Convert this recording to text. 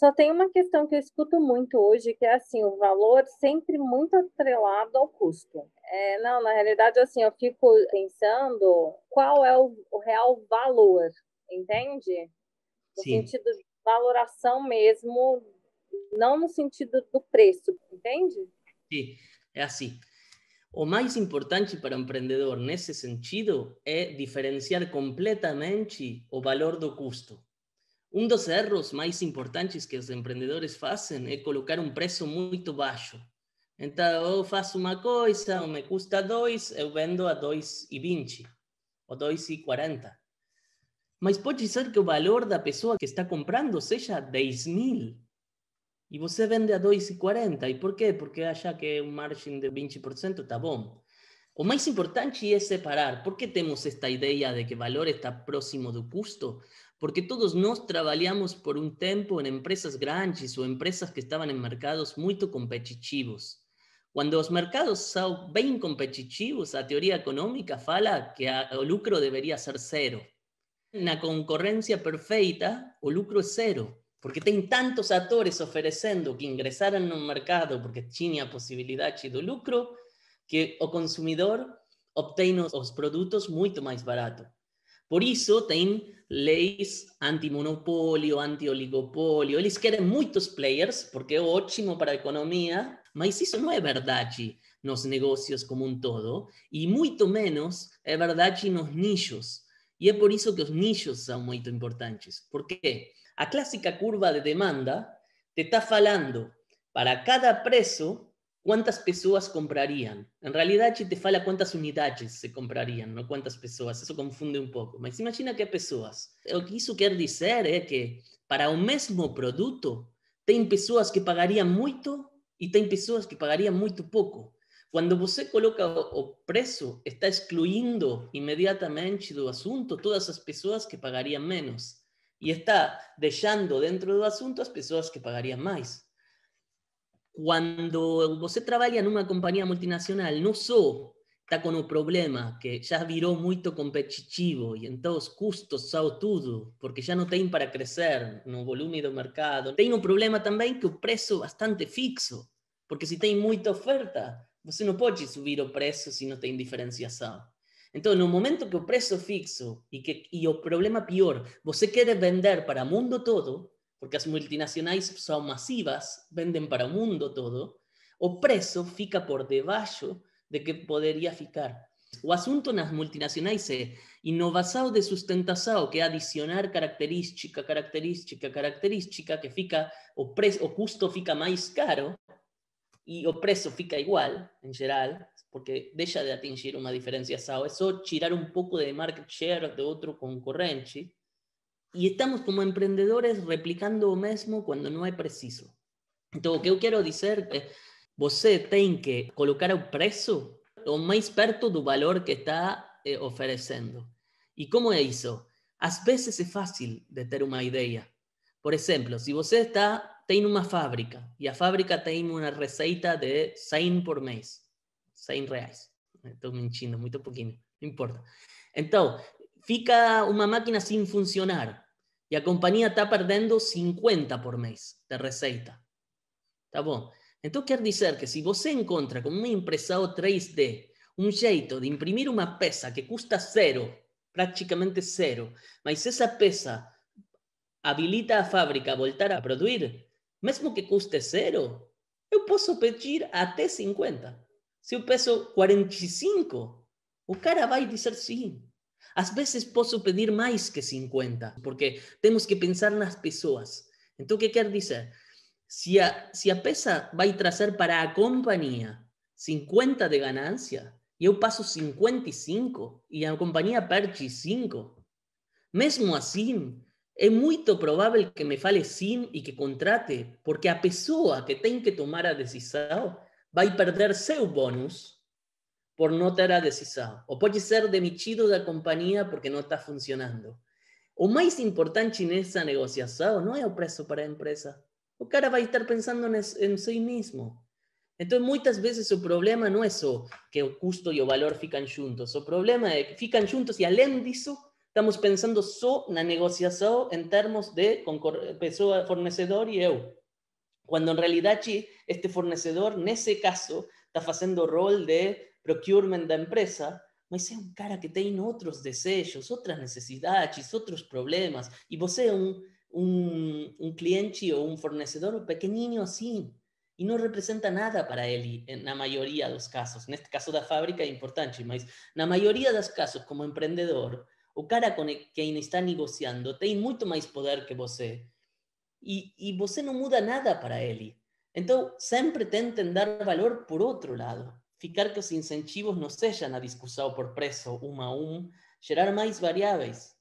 Só tem uma questão que eu escuto muito hoje, que é assim, o valor sempre muito atrelado ao custo. É, não, na realidade, assim, eu fico pensando qual é o, o real valor, entende? No Sim. sentido de valoração mesmo, não no sentido do preço, entende? Sim, é assim. O mais importante para o empreendedor nesse sentido é diferenciar completamente o valor do custo. Um dos erros mais importantes que os empreendedores fazem é colocar um preço muito baixo. Então, eu oh, faço uma coisa, me custa dois, eu vendo a 2,20 ou 2,40. Mas pode ser que o valor da pessoa que está comprando seja 10 mil. E você vende a 2,40. E por quê? Porque acha que um margem de 20% está bom. O más importante es separar. Por qué tenemos esta idea de que valor está próximo de costo? Porque todos nos trabajamos por un tiempo en empresas grandes o empresas que estaban en mercados muy competitivos. Cuando los mercados son bien competitivos, la teoría económica fala que el lucro debería ser cero. En la concurrencia perfecta, el lucro es cero. porque hay tantos actores ofreciendo que en un mercado porque tiene posibilidad de lucro, que o consumidor obtenga los productos mucho más barato. Por isso, tem leis antimonopolio, antioligopólio. Ellos quieren muchos players, porque es ótimo para economía, economia, mas no es verdad verdade los negocios como un todo, y mucho menos verdad verdade los nichos. Y es por eso que los nichos son muito importantes. Porque a clásica curva de demanda te está falando para cada preço quantas pessoas comprariam. Em realidade, te fala quantas unidades se comprariam, não quantas pessoas. Isso confunde um pouco. Mas imagina que pessoas. O que isso quer dizer é que, para o mesmo produto, tem pessoas que pagariam muito e tem pessoas que pagariam muito pouco. Quando você coloca o preço, está excluindo imediatamente do assunto todas as pessoas que pagariam menos. E está deixando dentro do assunto as pessoas que pagariam mais. Cuando vos trabajas en una compañía multinacional, no solo está con un problema que ya viró muy competitivo y en todos custos todo, todo, porque ya no tiene para en no volumen del mercado. Tiene un problema también que el precio bastante fixo, porque si tiene mucha oferta, você no puede subir precio si no não indiferenciado. Entonces, en el momento que el precio es fixo y que, e problema peor, você quer vender para el mundo todo, porque las multinacionales son masivas, venden para el mundo todo, o preso fica por debajo de que podría ficar. O en las multinacionales es innovación de sustentación, que es adicionar característica, característica, característica, que fica o preço, o custo fica más caro y o preso fica igual, en general, porque deja de atingir una diferencia, eso só tirar un poco de market share de otro concorrente y estamos como emprendedores replicando lo mismo cuando no es preciso. Entonces, lo que quiero decir es que usted tiene que colocar un precio o más perto del valor que está eh, ofreciendo. ¿Y cómo es eso? A veces es fácil de tener una idea. Por ejemplo, si usted está tiene una fábrica y la fábrica tiene una receta de 100 por mes. 100 reais. Estoy mintiendo muy poquito, No importa. Entonces, fica una máquina sin funcionar y la compañía está perdiendo 50 por mes de receita. ¿Está bom? Entonces quer decir que si você encontra con un impresado 3D un jeito de imprimir una pesa que custa cero, prácticamente cero, mas esa pesa habilita a fábrica a voltar a producir, mesmo que custe cero, yo puedo pedir hasta 50. Si yo peso 45, o cara a decir sí. A veces posso pedir más que 50, porque tenemos que pensar nas pessoas. Então, o que quer dizer? si a, va a trazar vai para la compañía 50 de ganancia, e eu passo 55 y a compañía perde 5, mesmo así, es muy probable que me fale sim y que contrate, porque a pessoa que tem que tomar a va a perder seu bônus por no estar adesisado. o puede ser demitido la compañía porque no está funcionando. O más importante esa negociación no es el precio para la empresa. O cara va a estar pensando en sí mismo. Entonces, muchas veces su problema no es oh, que el custo y el valor fican juntos. su problema es que fican juntos y al eso, estamos pensando en la negociación en términos de fornecedor y eu. Cuando, en realidad, este fornecedor, en ese caso, está haciendo rol de procurement la empresa, me es un cara que tiene otros deseos, otras necesidades, otros problemas, y vos es un cliente o un fornecedor pequeño así, y no representa nada para él, en la mayoría de los casos. En este caso la fábrica es importante, la mayoría de los casos, como emprendedor o cara con quien está negociando tiene mucho más poder que vos y y no no muda nada para él. Entonces, siempre intenten dar valor por otro lado, ficar que los incentivos no sean a discussão por preso, uno a uno, gerar más variables.